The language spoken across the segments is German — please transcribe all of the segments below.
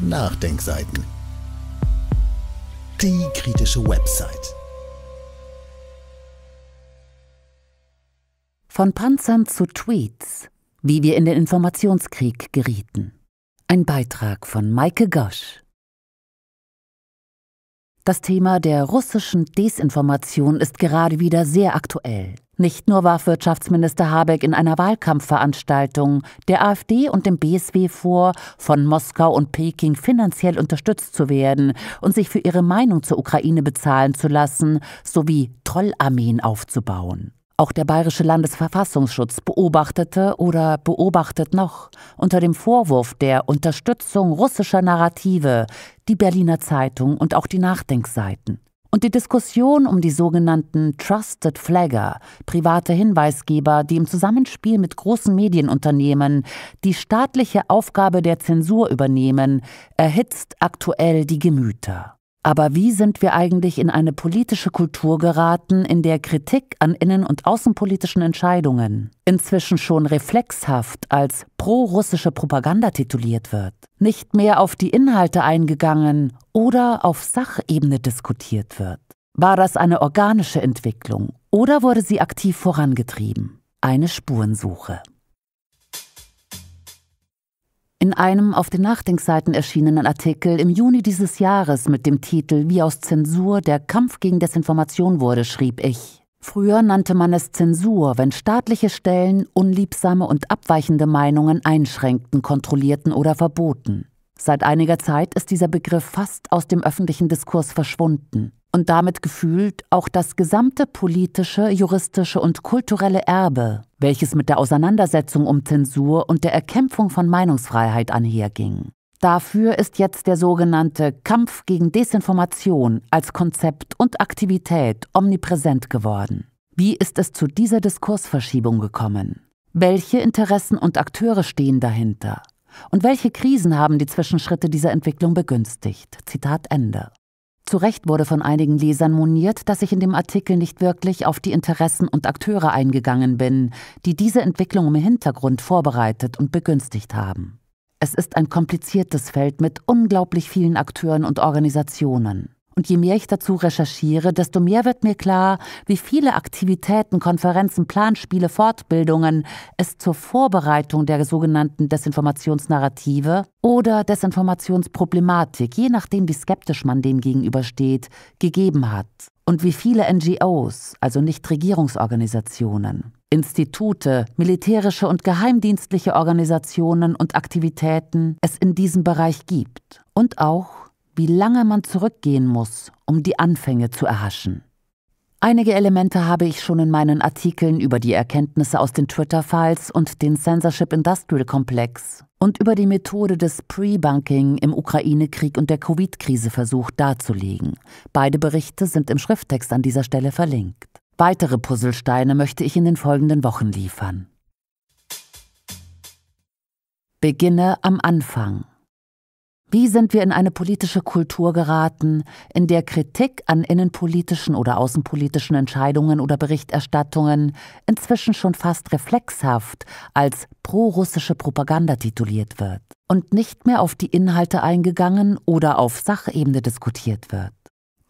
Nachdenkseiten. Die kritische Website. Von Panzern zu Tweets, wie wir in den Informationskrieg gerieten. Ein Beitrag von Maike Gosch. Das Thema der russischen Desinformation ist gerade wieder sehr aktuell. Nicht nur warf Wirtschaftsminister Habeck in einer Wahlkampfveranstaltung der AfD und dem BSW vor, von Moskau und Peking finanziell unterstützt zu werden und sich für ihre Meinung zur Ukraine bezahlen zu lassen, sowie Trollarmeen aufzubauen. Auch der bayerische Landesverfassungsschutz beobachtete oder beobachtet noch unter dem Vorwurf der Unterstützung russischer Narrative die Berliner Zeitung und auch die Nachdenkseiten. Und die Diskussion um die sogenannten Trusted Flagger, private Hinweisgeber, die im Zusammenspiel mit großen Medienunternehmen die staatliche Aufgabe der Zensur übernehmen, erhitzt aktuell die Gemüter. Aber wie sind wir eigentlich in eine politische Kultur geraten, in der Kritik an innen- und außenpolitischen Entscheidungen inzwischen schon reflexhaft als pro-russische Propaganda tituliert wird, nicht mehr auf die Inhalte eingegangen oder auf Sachebene diskutiert wird? War das eine organische Entwicklung oder wurde sie aktiv vorangetrieben? Eine Spurensuche in einem auf den Nachdenkseiten erschienenen Artikel im Juni dieses Jahres mit dem Titel Wie aus Zensur der Kampf gegen Desinformation wurde, schrieb ich. Früher nannte man es Zensur, wenn staatliche Stellen unliebsame und abweichende Meinungen einschränkten, kontrollierten oder verboten. Seit einiger Zeit ist dieser Begriff fast aus dem öffentlichen Diskurs verschwunden und damit gefühlt auch das gesamte politische, juristische und kulturelle Erbe, welches mit der Auseinandersetzung um Zensur und der Erkämpfung von Meinungsfreiheit anherging. Dafür ist jetzt der sogenannte Kampf gegen Desinformation als Konzept und Aktivität omnipräsent geworden. Wie ist es zu dieser Diskursverschiebung gekommen? Welche Interessen und Akteure stehen dahinter? Und welche Krisen haben die Zwischenschritte dieser Entwicklung begünstigt? Zitat Ende. Zu Recht wurde von einigen Lesern moniert, dass ich in dem Artikel nicht wirklich auf die Interessen und Akteure eingegangen bin, die diese Entwicklung im Hintergrund vorbereitet und begünstigt haben. Es ist ein kompliziertes Feld mit unglaublich vielen Akteuren und Organisationen. Und je mehr ich dazu recherchiere, desto mehr wird mir klar, wie viele Aktivitäten, Konferenzen, Planspiele, Fortbildungen es zur Vorbereitung der sogenannten Desinformationsnarrative oder Desinformationsproblematik, je nachdem wie skeptisch man dem gegenübersteht, gegeben hat. Und wie viele NGOs, also Nichtregierungsorganisationen, Institute, militärische und geheimdienstliche Organisationen und Aktivitäten es in diesem Bereich gibt. Und auch, wie lange man zurückgehen muss, um die Anfänge zu erhaschen. Einige Elemente habe ich schon in meinen Artikeln über die Erkenntnisse aus den Twitter-Files und den Censorship Industrial Komplex und über die Methode des pre bunking im Ukraine-Krieg und der Covid-Krise versucht darzulegen. Beide Berichte sind im Schrifttext an dieser Stelle verlinkt. Weitere Puzzlesteine möchte ich in den folgenden Wochen liefern. Beginne am Anfang. Wie sind wir in eine politische Kultur geraten, in der Kritik an innenpolitischen oder außenpolitischen Entscheidungen oder Berichterstattungen inzwischen schon fast reflexhaft als prorussische Propaganda tituliert wird und nicht mehr auf die Inhalte eingegangen oder auf Sachebene diskutiert wird?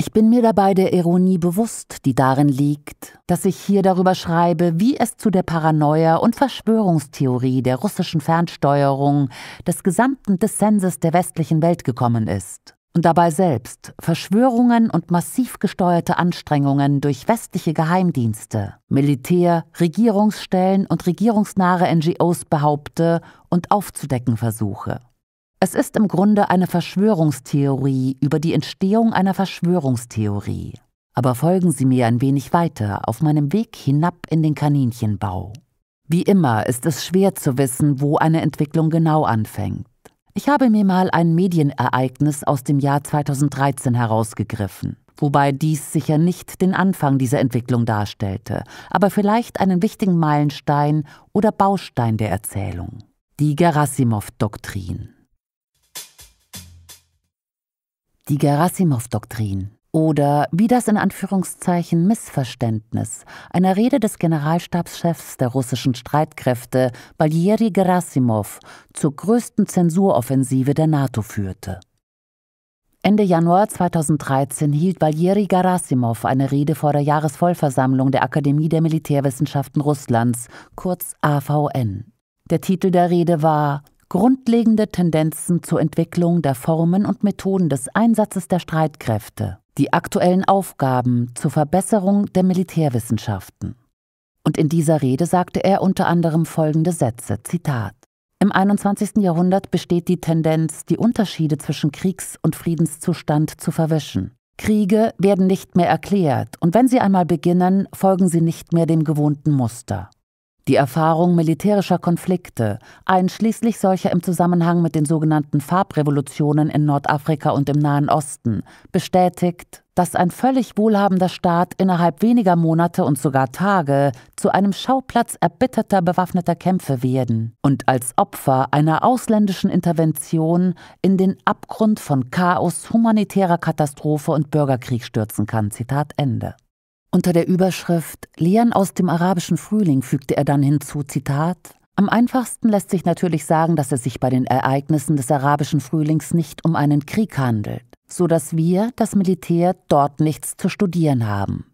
Ich bin mir dabei der Ironie bewusst, die darin liegt, dass ich hier darüber schreibe, wie es zu der Paranoia und Verschwörungstheorie der russischen Fernsteuerung des gesamten Dissenses der westlichen Welt gekommen ist und dabei selbst Verschwörungen und massiv gesteuerte Anstrengungen durch westliche Geheimdienste, Militär, Regierungsstellen und regierungsnahe NGOs behaupte und aufzudecken versuche. Es ist im Grunde eine Verschwörungstheorie über die Entstehung einer Verschwörungstheorie. Aber folgen Sie mir ein wenig weiter auf meinem Weg hinab in den Kaninchenbau. Wie immer ist es schwer zu wissen, wo eine Entwicklung genau anfängt. Ich habe mir mal ein Medienereignis aus dem Jahr 2013 herausgegriffen, wobei dies sicher nicht den Anfang dieser Entwicklung darstellte, aber vielleicht einen wichtigen Meilenstein oder Baustein der Erzählung. Die Gerasimov-Doktrin die Gerasimov-Doktrin oder wie das in Anführungszeichen Missverständnis einer Rede des Generalstabschefs der russischen Streitkräfte Baljeri Gerasimov zur größten Zensuroffensive der NATO führte. Ende Januar 2013 hielt Valjeri Garasimov eine Rede vor der Jahresvollversammlung der Akademie der Militärwissenschaften Russlands, kurz AVN. Der Titel der Rede war grundlegende Tendenzen zur Entwicklung der Formen und Methoden des Einsatzes der Streitkräfte, die aktuellen Aufgaben zur Verbesserung der Militärwissenschaften. Und in dieser Rede sagte er unter anderem folgende Sätze, Zitat. Im 21. Jahrhundert besteht die Tendenz, die Unterschiede zwischen Kriegs- und Friedenszustand zu verwischen. Kriege werden nicht mehr erklärt, und wenn sie einmal beginnen, folgen sie nicht mehr dem gewohnten Muster. Die Erfahrung militärischer Konflikte, einschließlich solcher im Zusammenhang mit den sogenannten Farbrevolutionen in Nordafrika und im Nahen Osten, bestätigt, dass ein völlig wohlhabender Staat innerhalb weniger Monate und sogar Tage zu einem Schauplatz erbitterter bewaffneter Kämpfe werden und als Opfer einer ausländischen Intervention in den Abgrund von Chaos, humanitärer Katastrophe und Bürgerkrieg stürzen kann. Zitat Ende. Unter der Überschrift Lehren aus dem arabischen Frühling fügte er dann hinzu, Zitat, am einfachsten lässt sich natürlich sagen, dass es sich bei den Ereignissen des arabischen Frühlings nicht um einen Krieg handelt, so dass wir, das Militär, dort nichts zu studieren haben.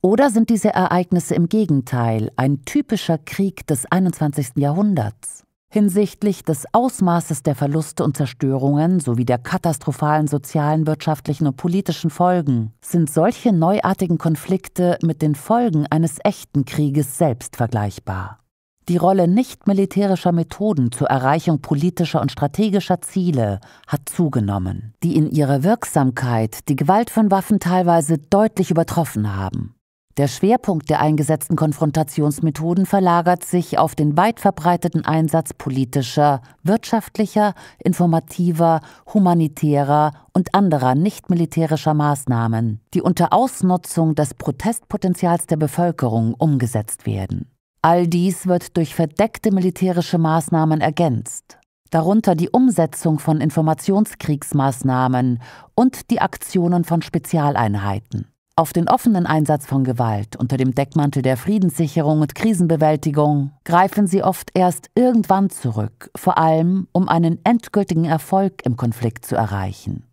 Oder sind diese Ereignisse im Gegenteil ein typischer Krieg des 21. Jahrhunderts? Hinsichtlich des Ausmaßes der Verluste und Zerstörungen sowie der katastrophalen sozialen, wirtschaftlichen und politischen Folgen sind solche neuartigen Konflikte mit den Folgen eines echten Krieges selbst vergleichbar. Die Rolle nicht militärischer Methoden zur Erreichung politischer und strategischer Ziele hat zugenommen, die in ihrer Wirksamkeit die Gewalt von Waffen teilweise deutlich übertroffen haben. Der Schwerpunkt der eingesetzten Konfrontationsmethoden verlagert sich auf den weit verbreiteten Einsatz politischer, wirtschaftlicher, informativer, humanitärer und anderer nichtmilitärischer Maßnahmen, die unter Ausnutzung des Protestpotenzials der Bevölkerung umgesetzt werden. All dies wird durch verdeckte militärische Maßnahmen ergänzt, darunter die Umsetzung von Informationskriegsmaßnahmen und die Aktionen von Spezialeinheiten. Auf den offenen Einsatz von Gewalt unter dem Deckmantel der Friedenssicherung und Krisenbewältigung greifen sie oft erst irgendwann zurück, vor allem um einen endgültigen Erfolg im Konflikt zu erreichen.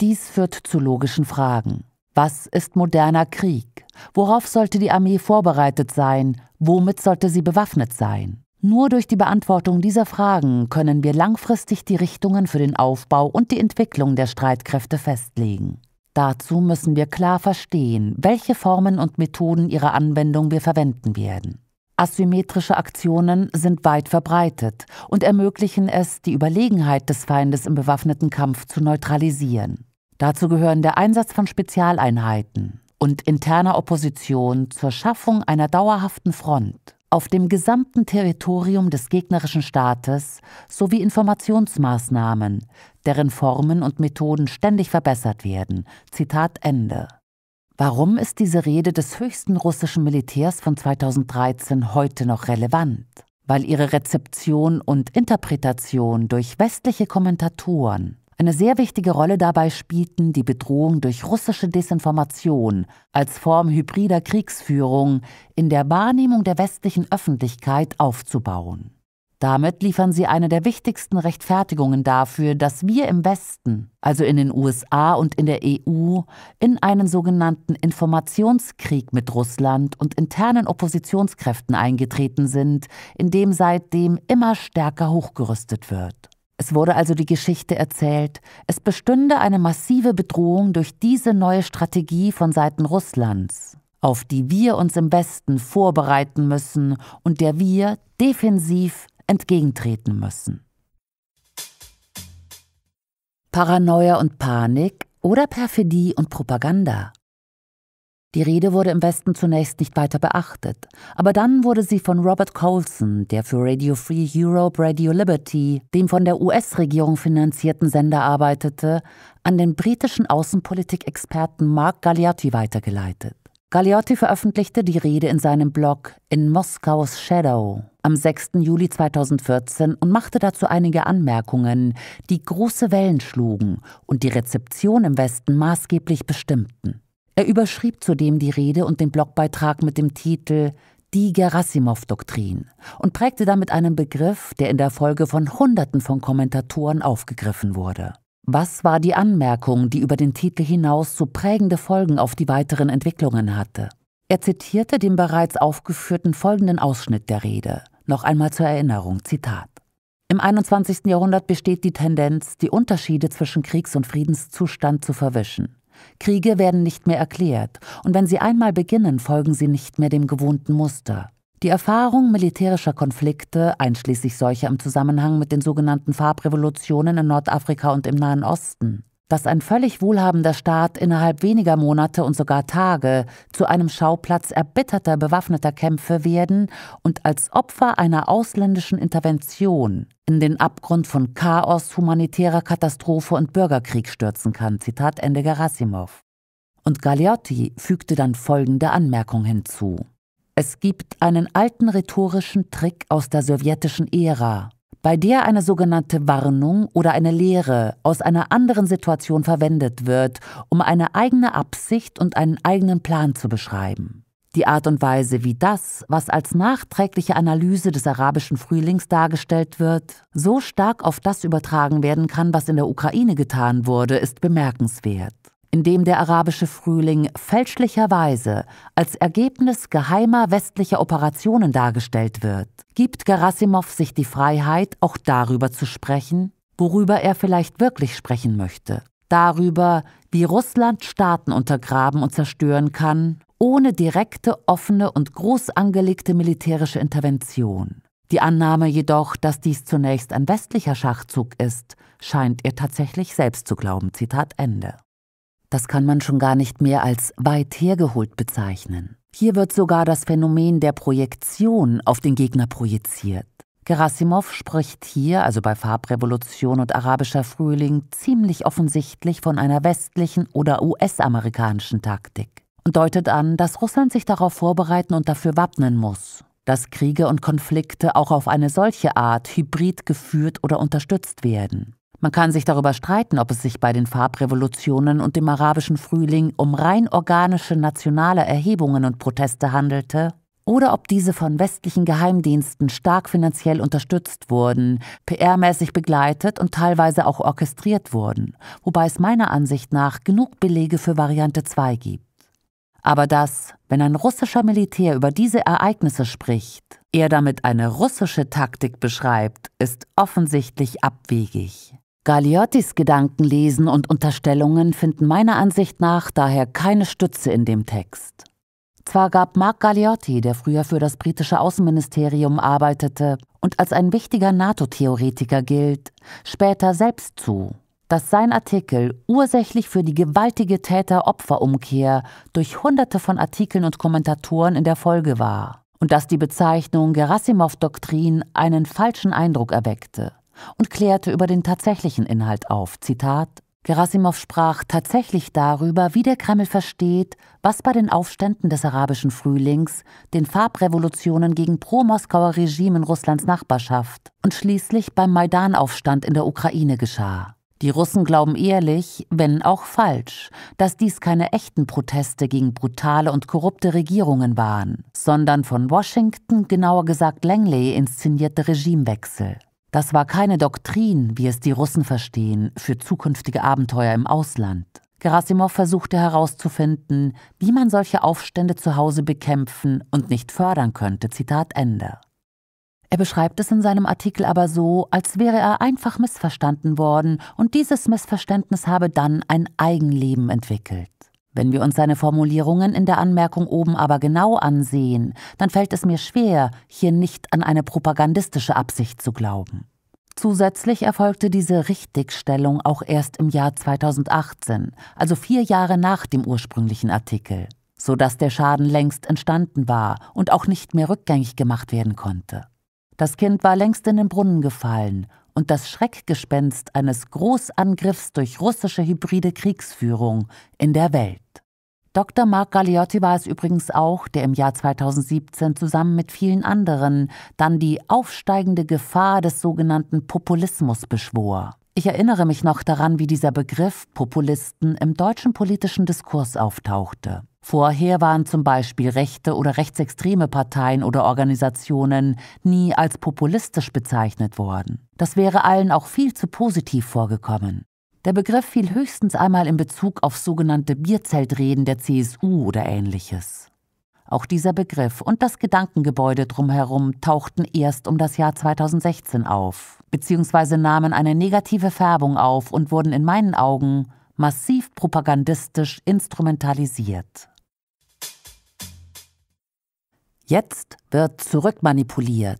Dies führt zu logischen Fragen. Was ist moderner Krieg? Worauf sollte die Armee vorbereitet sein? Womit sollte sie bewaffnet sein? Nur durch die Beantwortung dieser Fragen können wir langfristig die Richtungen für den Aufbau und die Entwicklung der Streitkräfte festlegen. Dazu müssen wir klar verstehen, welche Formen und Methoden ihrer Anwendung wir verwenden werden. Asymmetrische Aktionen sind weit verbreitet und ermöglichen es, die Überlegenheit des Feindes im bewaffneten Kampf zu neutralisieren. Dazu gehören der Einsatz von Spezialeinheiten und interner Opposition zur Schaffung einer dauerhaften Front auf dem gesamten Territorium des gegnerischen Staates sowie Informationsmaßnahmen, deren Formen und Methoden ständig verbessert werden. Zitat Ende. Warum ist diese Rede des höchsten russischen Militärs von 2013 heute noch relevant? Weil ihre Rezeption und Interpretation durch westliche Kommentatoren eine sehr wichtige Rolle dabei spielten, die Bedrohung durch russische Desinformation als Form hybrider Kriegsführung in der Wahrnehmung der westlichen Öffentlichkeit aufzubauen. Damit liefern sie eine der wichtigsten Rechtfertigungen dafür, dass wir im Westen, also in den USA und in der EU, in einen sogenannten Informationskrieg mit Russland und internen Oppositionskräften eingetreten sind, in dem seitdem immer stärker hochgerüstet wird. Es wurde also die Geschichte erzählt, es bestünde eine massive Bedrohung durch diese neue Strategie von Seiten Russlands auf die wir uns im Westen vorbereiten müssen und der wir defensiv entgegentreten müssen. Paranoia und Panik oder Perfidie und Propaganda. Die Rede wurde im Westen zunächst nicht weiter beachtet, aber dann wurde sie von Robert Colson, der für Radio Free Europe Radio Liberty, dem von der US-Regierung finanzierten Sender arbeitete, an den britischen Außenpolitikexperten Mark Galliotti weitergeleitet. Galeotti veröffentlichte die Rede in seinem Blog In Moskaus Shadow am 6. Juli 2014 und machte dazu einige Anmerkungen, die große Wellen schlugen und die Rezeption im Westen maßgeblich bestimmten. Er überschrieb zudem die Rede und den Blogbeitrag mit dem Titel Die Gerasimov-Doktrin und prägte damit einen Begriff, der in der Folge von Hunderten von Kommentatoren aufgegriffen wurde. Was war die Anmerkung, die über den Titel hinaus so prägende Folgen auf die weiteren Entwicklungen hatte? Er zitierte den bereits aufgeführten folgenden Ausschnitt der Rede. Noch einmal zur Erinnerung, Zitat. Im 21. Jahrhundert besteht die Tendenz, die Unterschiede zwischen Kriegs- und Friedenszustand zu verwischen. Kriege werden nicht mehr erklärt, und wenn sie einmal beginnen, folgen sie nicht mehr dem gewohnten Muster. Die Erfahrung militärischer Konflikte, einschließlich solcher im Zusammenhang mit den sogenannten Farbrevolutionen in Nordafrika und im Nahen Osten, dass ein völlig wohlhabender Staat innerhalb weniger Monate und sogar Tage zu einem Schauplatz erbitterter bewaffneter Kämpfe werden und als Opfer einer ausländischen Intervention in den Abgrund von Chaos, humanitärer Katastrophe und Bürgerkrieg stürzen kann. Zitat Ende Gerasimov. Und Galeotti fügte dann folgende Anmerkung hinzu. Es gibt einen alten rhetorischen Trick aus der sowjetischen Ära, bei der eine sogenannte Warnung oder eine Lehre aus einer anderen Situation verwendet wird, um eine eigene Absicht und einen eigenen Plan zu beschreiben. Die Art und Weise, wie das, was als nachträgliche Analyse des arabischen Frühlings dargestellt wird, so stark auf das übertragen werden kann, was in der Ukraine getan wurde, ist bemerkenswert in dem der arabische Frühling fälschlicherweise als Ergebnis geheimer westlicher Operationen dargestellt wird, gibt Gerasimov sich die Freiheit, auch darüber zu sprechen, worüber er vielleicht wirklich sprechen möchte. Darüber, wie Russland Staaten untergraben und zerstören kann, ohne direkte, offene und groß angelegte militärische Intervention. Die Annahme jedoch, dass dies zunächst ein westlicher Schachzug ist, scheint ihr tatsächlich selbst zu glauben. Zitat Ende. Das kann man schon gar nicht mehr als weit hergeholt bezeichnen. Hier wird sogar das Phänomen der Projektion auf den Gegner projiziert. Gerasimov spricht hier, also bei Farbrevolution und arabischer Frühling, ziemlich offensichtlich von einer westlichen oder US-amerikanischen Taktik und deutet an, dass Russland sich darauf vorbereiten und dafür wappnen muss, dass Kriege und Konflikte auch auf eine solche Art hybrid geführt oder unterstützt werden. Man kann sich darüber streiten, ob es sich bei den Farbrevolutionen und dem arabischen Frühling um rein organische nationale Erhebungen und Proteste handelte oder ob diese von westlichen Geheimdiensten stark finanziell unterstützt wurden, PR-mäßig begleitet und teilweise auch orchestriert wurden, wobei es meiner Ansicht nach genug Belege für Variante 2 gibt. Aber dass, wenn ein russischer Militär über diese Ereignisse spricht, er damit eine russische Taktik beschreibt, ist offensichtlich abwegig. Galiottis Gedankenlesen und Unterstellungen finden meiner Ansicht nach daher keine Stütze in dem Text. Zwar gab Mark Galliotti, der früher für das britische Außenministerium arbeitete und als ein wichtiger NATO-Theoretiker gilt, später selbst zu, dass sein Artikel ursächlich für die gewaltige Täter-Opfer-Umkehr durch Hunderte von Artikeln und Kommentatoren in der Folge war und dass die Bezeichnung Gerasimov-Doktrin einen falschen Eindruck erweckte und klärte über den tatsächlichen Inhalt auf. Zitat Gerasimov sprach tatsächlich darüber, wie der Kreml versteht, was bei den Aufständen des arabischen Frühlings, den Farbrevolutionen gegen pro-Moskauer Regime in Russlands Nachbarschaft und schließlich beim Maidan-Aufstand in der Ukraine geschah. Die Russen glauben ehrlich, wenn auch falsch, dass dies keine echten Proteste gegen brutale und korrupte Regierungen waren, sondern von Washington, genauer gesagt Langley, inszenierte Regimewechsel. Das war keine Doktrin, wie es die Russen verstehen, für zukünftige Abenteuer im Ausland. Gerasimov versuchte herauszufinden, wie man solche Aufstände zu Hause bekämpfen und nicht fördern könnte. Zitat Ende. Er beschreibt es in seinem Artikel aber so, als wäre er einfach missverstanden worden und dieses Missverständnis habe dann ein Eigenleben entwickelt. Wenn wir uns seine Formulierungen in der Anmerkung oben aber genau ansehen, dann fällt es mir schwer, hier nicht an eine propagandistische Absicht zu glauben. Zusätzlich erfolgte diese Richtigstellung auch erst im Jahr 2018, also vier Jahre nach dem ursprünglichen Artikel, sodass der Schaden längst entstanden war und auch nicht mehr rückgängig gemacht werden konnte. Das Kind war längst in den Brunnen gefallen und das Schreckgespenst eines Großangriffs durch russische hybride Kriegsführung in der Welt. Dr. Mark Galliotti war es übrigens auch, der im Jahr 2017 zusammen mit vielen anderen dann die aufsteigende Gefahr des sogenannten Populismus beschwor. Ich erinnere mich noch daran, wie dieser Begriff Populisten im deutschen politischen Diskurs auftauchte. Vorher waren zum Beispiel rechte oder rechtsextreme Parteien oder Organisationen nie als populistisch bezeichnet worden. Das wäre allen auch viel zu positiv vorgekommen. Der Begriff fiel höchstens einmal in Bezug auf sogenannte Bierzeltreden der CSU oder ähnliches. Auch dieser Begriff und das Gedankengebäude drumherum tauchten erst um das Jahr 2016 auf, beziehungsweise nahmen eine negative Färbung auf und wurden in meinen Augen massiv propagandistisch instrumentalisiert. Jetzt wird zurückmanipuliert.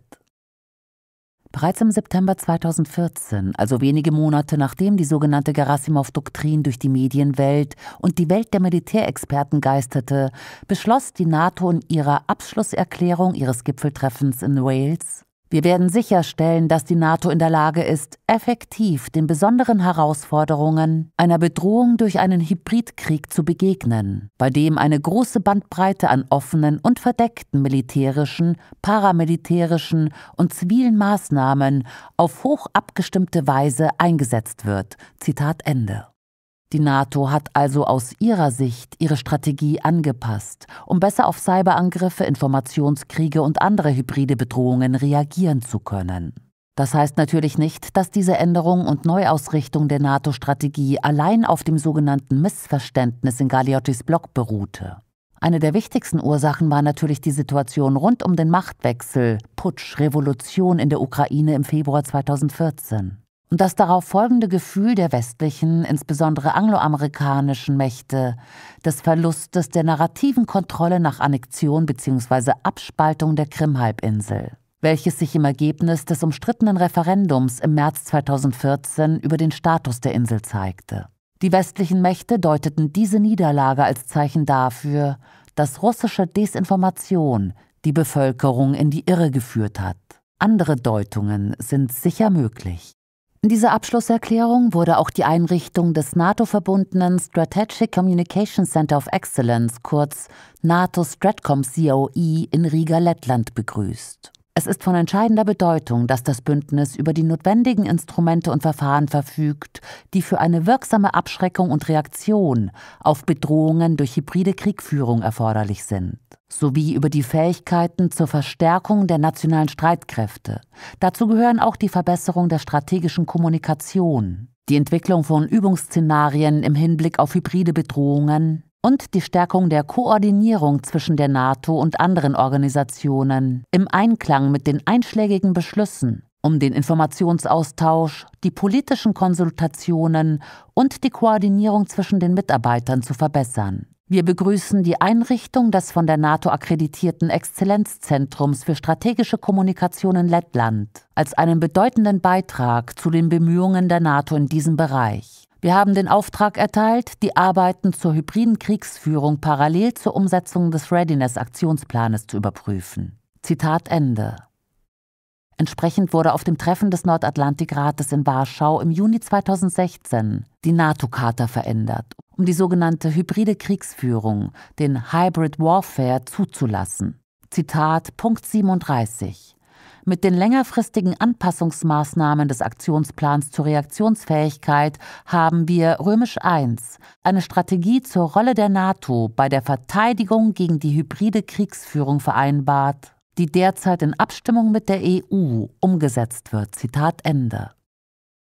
Bereits im September 2014, also wenige Monate nachdem die sogenannte Gerasimov-Doktrin durch die Medienwelt und die Welt der Militärexperten geisterte, beschloss die NATO in ihrer Abschlusserklärung ihres Gipfeltreffens in Wales, wir werden sicherstellen, dass die NATO in der Lage ist, effektiv den besonderen Herausforderungen einer Bedrohung durch einen Hybridkrieg zu begegnen, bei dem eine große Bandbreite an offenen und verdeckten militärischen, paramilitärischen und zivilen Maßnahmen auf hoch abgestimmte Weise eingesetzt wird. Zitat Ende. Die NATO hat also aus ihrer Sicht ihre Strategie angepasst, um besser auf Cyberangriffe, Informationskriege und andere hybride Bedrohungen reagieren zu können. Das heißt natürlich nicht, dass diese Änderung und Neuausrichtung der NATO-Strategie allein auf dem sogenannten Missverständnis in Galiottis Block beruhte. Eine der wichtigsten Ursachen war natürlich die Situation rund um den Machtwechsel, Putsch, Revolution in der Ukraine im Februar 2014 und das darauf folgende Gefühl der westlichen, insbesondere angloamerikanischen Mächte, des Verlustes der narrativen Kontrolle nach Annexion bzw. Abspaltung der Krimhalbinsel, welches sich im Ergebnis des umstrittenen Referendums im März 2014 über den Status der Insel zeigte. Die westlichen Mächte deuteten diese Niederlage als Zeichen dafür, dass russische Desinformation die Bevölkerung in die Irre geführt hat. Andere Deutungen sind sicher möglich. In dieser Abschlusserklärung wurde auch die Einrichtung des NATO-verbundenen Strategic Communication Center of Excellence, kurz NATO Stratcom COE, in Riga, Lettland begrüßt. Es ist von entscheidender Bedeutung, dass das Bündnis über die notwendigen Instrumente und Verfahren verfügt, die für eine wirksame Abschreckung und Reaktion auf Bedrohungen durch hybride Kriegführung erforderlich sind, sowie über die Fähigkeiten zur Verstärkung der nationalen Streitkräfte. Dazu gehören auch die Verbesserung der strategischen Kommunikation, die Entwicklung von Übungsszenarien im Hinblick auf hybride Bedrohungen, und die Stärkung der Koordinierung zwischen der NATO und anderen Organisationen im Einklang mit den einschlägigen Beschlüssen, um den Informationsaustausch, die politischen Konsultationen und die Koordinierung zwischen den Mitarbeitern zu verbessern. Wir begrüßen die Einrichtung des von der NATO akkreditierten Exzellenzzentrums für strategische Kommunikation in Lettland als einen bedeutenden Beitrag zu den Bemühungen der NATO in diesem Bereich. Wir haben den Auftrag erteilt, die Arbeiten zur hybriden Kriegsführung parallel zur Umsetzung des Readiness-Aktionsplanes zu überprüfen. Zitat Ende. Entsprechend wurde auf dem Treffen des Nordatlantikrates in Warschau im Juni 2016 die NATO-Charta verändert, um die sogenannte hybride Kriegsführung, den Hybrid Warfare, zuzulassen. Zitat Punkt 37. Mit den längerfristigen Anpassungsmaßnahmen des Aktionsplans zur Reaktionsfähigkeit haben wir Römisch I eine Strategie zur Rolle der NATO bei der Verteidigung gegen die hybride Kriegsführung vereinbart, die derzeit in Abstimmung mit der EU umgesetzt wird. Zitat Ende.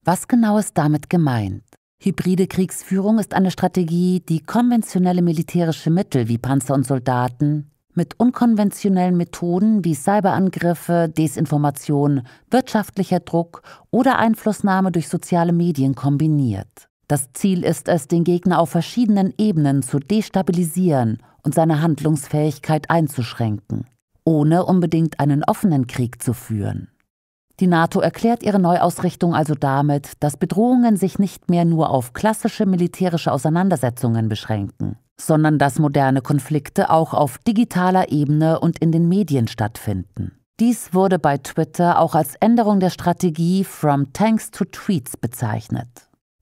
Was genau ist damit gemeint? Hybride Kriegsführung ist eine Strategie, die konventionelle militärische Mittel wie Panzer und Soldaten mit unkonventionellen Methoden wie Cyberangriffe, Desinformation, wirtschaftlicher Druck oder Einflussnahme durch soziale Medien kombiniert. Das Ziel ist es, den Gegner auf verschiedenen Ebenen zu destabilisieren und seine Handlungsfähigkeit einzuschränken, ohne unbedingt einen offenen Krieg zu führen. Die NATO erklärt ihre Neuausrichtung also damit, dass Bedrohungen sich nicht mehr nur auf klassische militärische Auseinandersetzungen beschränken sondern dass moderne Konflikte auch auf digitaler Ebene und in den Medien stattfinden. Dies wurde bei Twitter auch als Änderung der Strategie From Tanks to Tweets bezeichnet.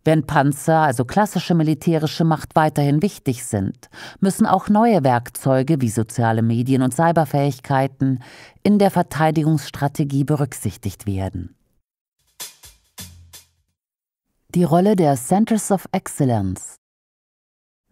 Wenn Panzer, also klassische militärische Macht, weiterhin wichtig sind, müssen auch neue Werkzeuge wie soziale Medien und Cyberfähigkeiten in der Verteidigungsstrategie berücksichtigt werden. Die Rolle der Centers of Excellence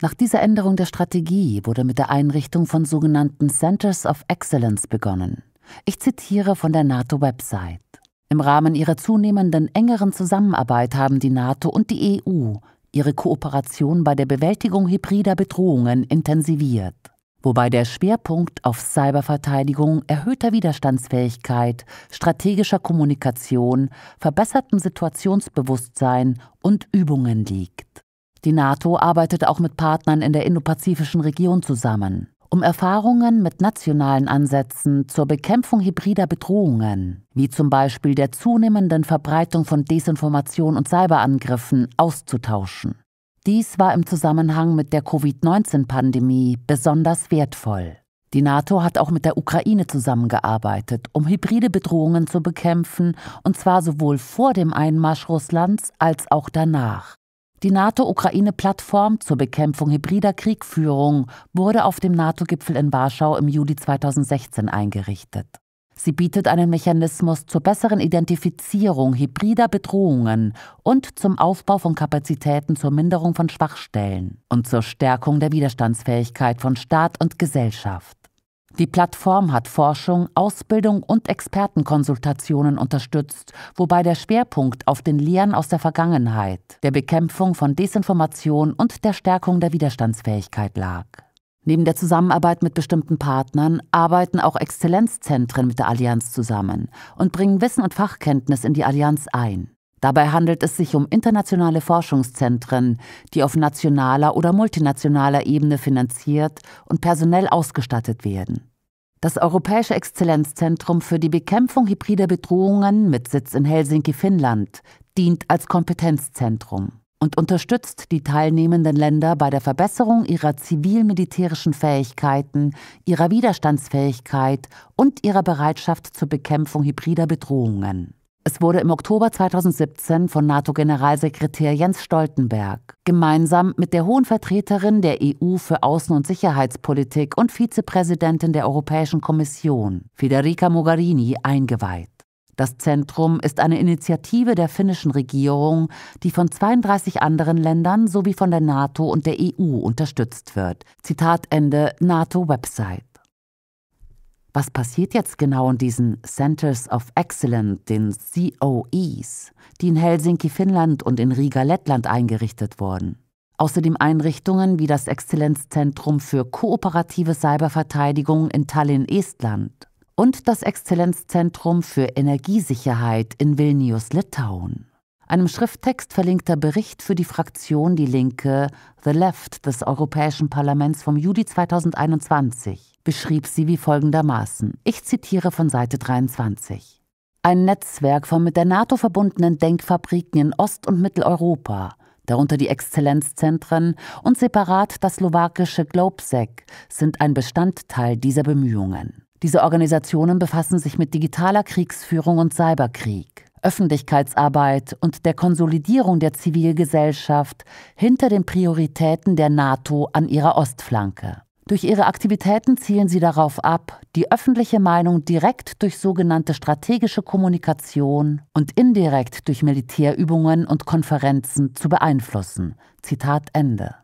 nach dieser Änderung der Strategie wurde mit der Einrichtung von sogenannten Centers of Excellence begonnen. Ich zitiere von der NATO-Website. Im Rahmen ihrer zunehmenden engeren Zusammenarbeit haben die NATO und die EU ihre Kooperation bei der Bewältigung hybrider Bedrohungen intensiviert, wobei der Schwerpunkt auf Cyberverteidigung, erhöhter Widerstandsfähigkeit, strategischer Kommunikation, verbessertem Situationsbewusstsein und Übungen liegt. Die NATO arbeitet auch mit Partnern in der indopazifischen Region zusammen, um Erfahrungen mit nationalen Ansätzen zur Bekämpfung hybrider Bedrohungen, wie zum Beispiel der zunehmenden Verbreitung von Desinformation und Cyberangriffen, auszutauschen. Dies war im Zusammenhang mit der Covid-19-Pandemie besonders wertvoll. Die NATO hat auch mit der Ukraine zusammengearbeitet, um hybride Bedrohungen zu bekämpfen, und zwar sowohl vor dem Einmarsch Russlands als auch danach. Die NATO-Ukraine-Plattform zur Bekämpfung hybrider Kriegführung wurde auf dem NATO-Gipfel in Warschau im Juli 2016 eingerichtet. Sie bietet einen Mechanismus zur besseren Identifizierung hybrider Bedrohungen und zum Aufbau von Kapazitäten zur Minderung von Schwachstellen und zur Stärkung der Widerstandsfähigkeit von Staat und Gesellschaft. Die Plattform hat Forschung, Ausbildung und Expertenkonsultationen unterstützt, wobei der Schwerpunkt auf den Lehren aus der Vergangenheit, der Bekämpfung von Desinformation und der Stärkung der Widerstandsfähigkeit lag. Neben der Zusammenarbeit mit bestimmten Partnern arbeiten auch Exzellenzzentren mit der Allianz zusammen und bringen Wissen und Fachkenntnis in die Allianz ein. Dabei handelt es sich um internationale Forschungszentren, die auf nationaler oder multinationaler Ebene finanziert und personell ausgestattet werden. Das Europäische Exzellenzzentrum für die Bekämpfung hybrider Bedrohungen mit Sitz in Helsinki, Finnland, dient als Kompetenzzentrum und unterstützt die teilnehmenden Länder bei der Verbesserung ihrer zivil-militärischen Fähigkeiten, ihrer Widerstandsfähigkeit und ihrer Bereitschaft zur Bekämpfung hybrider Bedrohungen. Es wurde im Oktober 2017 von NATO-Generalsekretär Jens Stoltenberg gemeinsam mit der Hohen Vertreterin der EU für Außen- und Sicherheitspolitik und Vizepräsidentin der Europäischen Kommission, Federica Mogherini, eingeweiht. Das Zentrum ist eine Initiative der finnischen Regierung, die von 32 anderen Ländern sowie von der NATO und der EU unterstützt wird. Zitat Ende NATO-Website. Was passiert jetzt genau in diesen Centers of Excellence, den COEs, die in Helsinki, Finnland und in Riga, Lettland eingerichtet wurden? Außerdem Einrichtungen wie das Exzellenzzentrum für kooperative Cyberverteidigung in Tallinn, Estland und das Exzellenzzentrum für Energiesicherheit in Vilnius, Litauen. Einem Schrifttext verlinkter Bericht für die Fraktion Die Linke, The Left des Europäischen Parlaments vom Juli 2021 beschrieb sie wie folgendermaßen. Ich zitiere von Seite 23. Ein Netzwerk von mit der NATO verbundenen Denkfabriken in Ost- und Mitteleuropa, darunter die Exzellenzzentren und separat das slowakische Globsec, sind ein Bestandteil dieser Bemühungen. Diese Organisationen befassen sich mit digitaler Kriegsführung und Cyberkrieg, Öffentlichkeitsarbeit und der Konsolidierung der Zivilgesellschaft hinter den Prioritäten der NATO an ihrer Ostflanke. Durch ihre Aktivitäten zielen sie darauf ab, die öffentliche Meinung direkt durch sogenannte strategische Kommunikation und indirekt durch Militärübungen und Konferenzen zu beeinflussen. Zitat Ende.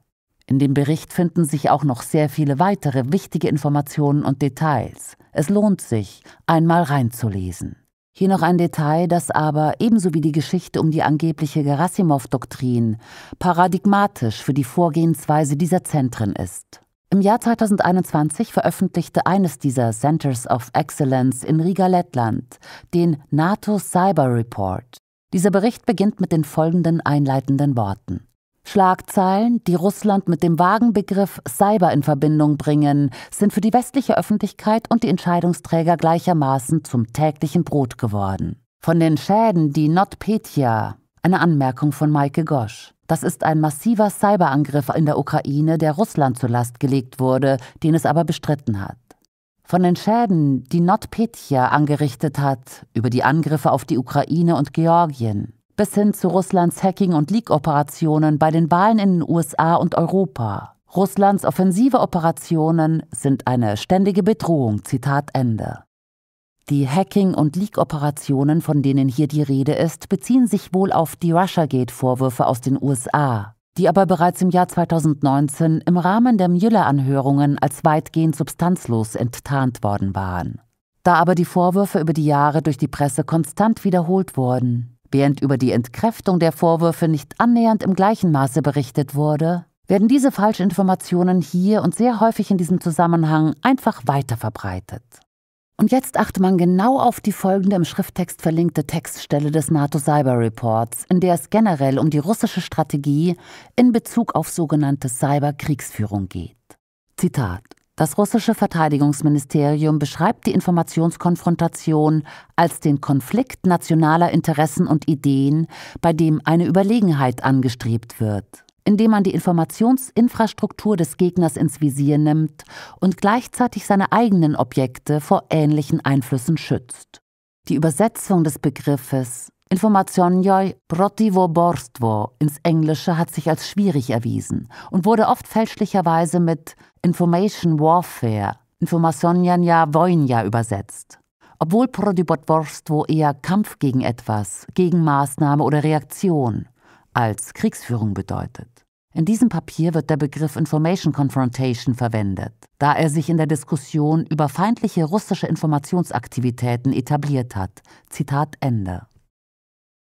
In dem Bericht finden sich auch noch sehr viele weitere wichtige Informationen und Details. Es lohnt sich, einmal reinzulesen. Hier noch ein Detail, das aber ebenso wie die Geschichte um die angebliche Gerasimov-Doktrin paradigmatisch für die Vorgehensweise dieser Zentren ist. Im Jahr 2021 veröffentlichte eines dieser Centers of Excellence in Riga, Lettland, den NATO Cyber Report. Dieser Bericht beginnt mit den folgenden einleitenden Worten. Schlagzeilen, die Russland mit dem vagen Begriff Cyber in Verbindung bringen, sind für die westliche Öffentlichkeit und die Entscheidungsträger gleichermaßen zum täglichen Brot geworden. Von den Schäden, die NotPetya, eine Anmerkung von Maike Gosch. Das ist ein massiver Cyberangriff in der Ukraine, der Russland zur Last gelegt wurde, den es aber bestritten hat. Von den Schäden, die NotPetya angerichtet hat, über die Angriffe auf die Ukraine und Georgien, bis hin zu Russlands Hacking- und Leak-Operationen bei den Wahlen in den USA und Europa. Russlands offensive Operationen sind eine ständige Bedrohung. Zitat Ende. Die Hacking- und Leak-Operationen, von denen hier die Rede ist, beziehen sich wohl auf die Russiagate-Vorwürfe aus den USA, die aber bereits im Jahr 2019 im Rahmen der Mueller-Anhörungen als weitgehend substanzlos enttarnt worden waren. Da aber die Vorwürfe über die Jahre durch die Presse konstant wiederholt wurden, während über die Entkräftung der Vorwürfe nicht annähernd im gleichen Maße berichtet wurde, werden diese Falschinformationen hier und sehr häufig in diesem Zusammenhang einfach weiterverbreitet. Und jetzt achte man genau auf die folgende im Schrifttext verlinkte Textstelle des NATO Cyber Reports, in der es generell um die russische Strategie in Bezug auf sogenannte Cyberkriegsführung geht. Zitat das russische Verteidigungsministerium beschreibt die Informationskonfrontation als den Konflikt nationaler Interessen und Ideen, bei dem eine Überlegenheit angestrebt wird indem man die Informationsinfrastruktur des Gegners ins Visier nimmt und gleichzeitig seine eigenen Objekte vor ähnlichen Einflüssen schützt. Die Übersetzung des Begriffes Informationjoi protivoborstvo ins Englische hat sich als schwierig erwiesen und wurde oft fälschlicherweise mit Information Warfare, Informationjanja Wojnja übersetzt. Obwohl protivoborstvo eher Kampf gegen etwas, Gegenmaßnahme oder Reaktion, als Kriegsführung bedeutet. In diesem Papier wird der Begriff Information Confrontation verwendet, da er sich in der Diskussion über feindliche russische Informationsaktivitäten etabliert hat. Zitat Ende.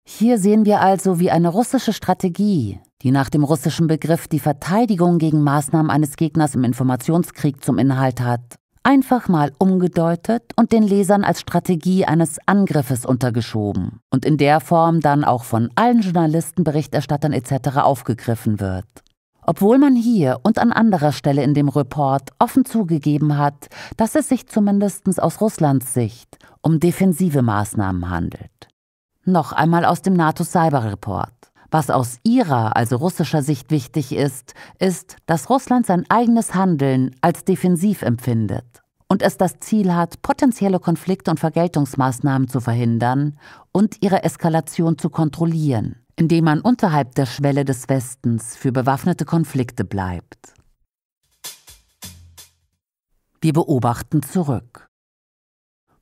Hier sehen wir also, wie eine russische Strategie, die nach dem russischen Begriff die Verteidigung gegen Maßnahmen eines Gegners im Informationskrieg zum Inhalt hat, einfach mal umgedeutet und den Lesern als Strategie eines Angriffes untergeschoben und in der Form dann auch von allen Journalisten, Berichterstattern etc. aufgegriffen wird. Obwohl man hier und an anderer Stelle in dem Report offen zugegeben hat, dass es sich zumindest aus Russlands Sicht um defensive Maßnahmen handelt. Noch einmal aus dem NATO-Cyber-Report. Was aus ihrer, also russischer Sicht wichtig ist, ist, dass Russland sein eigenes Handeln als defensiv empfindet und es das Ziel hat, potenzielle Konflikte und Vergeltungsmaßnahmen zu verhindern und ihre Eskalation zu kontrollieren, indem man unterhalb der Schwelle des Westens für bewaffnete Konflikte bleibt. Wir beobachten zurück.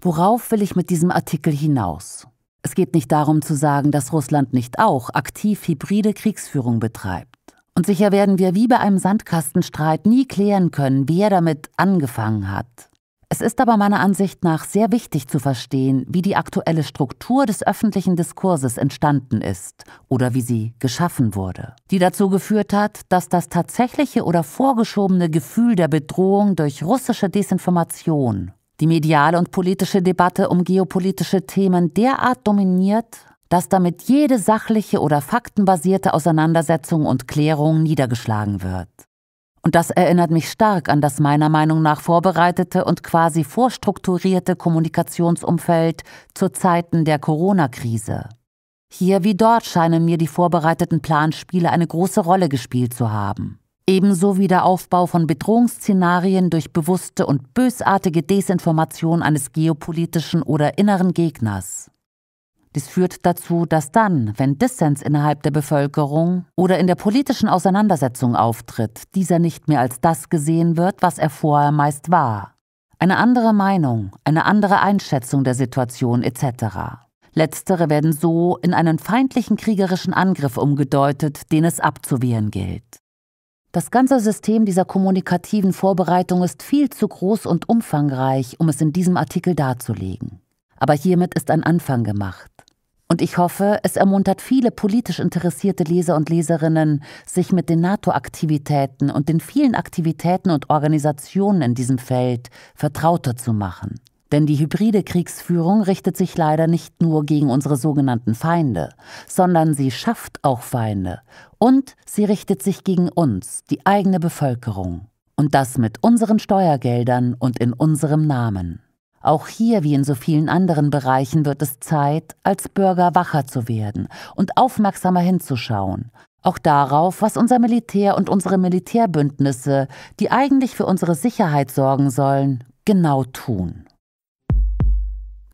Worauf will ich mit diesem Artikel hinaus? Es geht nicht darum zu sagen, dass Russland nicht auch aktiv hybride Kriegsführung betreibt. Und sicher werden wir wie bei einem Sandkastenstreit nie klären können, wer damit angefangen hat. Es ist aber meiner Ansicht nach sehr wichtig zu verstehen, wie die aktuelle Struktur des öffentlichen Diskurses entstanden ist oder wie sie geschaffen wurde, die dazu geführt hat, dass das tatsächliche oder vorgeschobene Gefühl der Bedrohung durch russische Desinformation die mediale und politische Debatte um geopolitische Themen derart dominiert, dass damit jede sachliche oder faktenbasierte Auseinandersetzung und Klärung niedergeschlagen wird. Und das erinnert mich stark an das meiner Meinung nach vorbereitete und quasi vorstrukturierte Kommunikationsumfeld zu Zeiten der Corona-Krise. Hier wie dort scheinen mir die vorbereiteten Planspiele eine große Rolle gespielt zu haben ebenso wie der Aufbau von Bedrohungsszenarien durch bewusste und bösartige Desinformation eines geopolitischen oder inneren Gegners. Dies führt dazu, dass dann, wenn Dissens innerhalb der Bevölkerung oder in der politischen Auseinandersetzung auftritt, dieser nicht mehr als das gesehen wird, was er vorher meist war. Eine andere Meinung, eine andere Einschätzung der Situation etc. Letztere werden so in einen feindlichen kriegerischen Angriff umgedeutet, den es abzuwehren gilt. Das ganze System dieser kommunikativen Vorbereitung ist viel zu groß und umfangreich, um es in diesem Artikel darzulegen. Aber hiermit ist ein Anfang gemacht. Und ich hoffe, es ermuntert viele politisch interessierte Leser und Leserinnen, sich mit den NATO-Aktivitäten und den vielen Aktivitäten und Organisationen in diesem Feld vertrauter zu machen. Denn die hybride Kriegsführung richtet sich leider nicht nur gegen unsere sogenannten Feinde, sondern sie schafft auch Feinde und sie richtet sich gegen uns, die eigene Bevölkerung. Und das mit unseren Steuergeldern und in unserem Namen. Auch hier wie in so vielen anderen Bereichen wird es Zeit, als Bürger wacher zu werden und aufmerksamer hinzuschauen, auch darauf, was unser Militär und unsere Militärbündnisse, die eigentlich für unsere Sicherheit sorgen sollen, genau tun.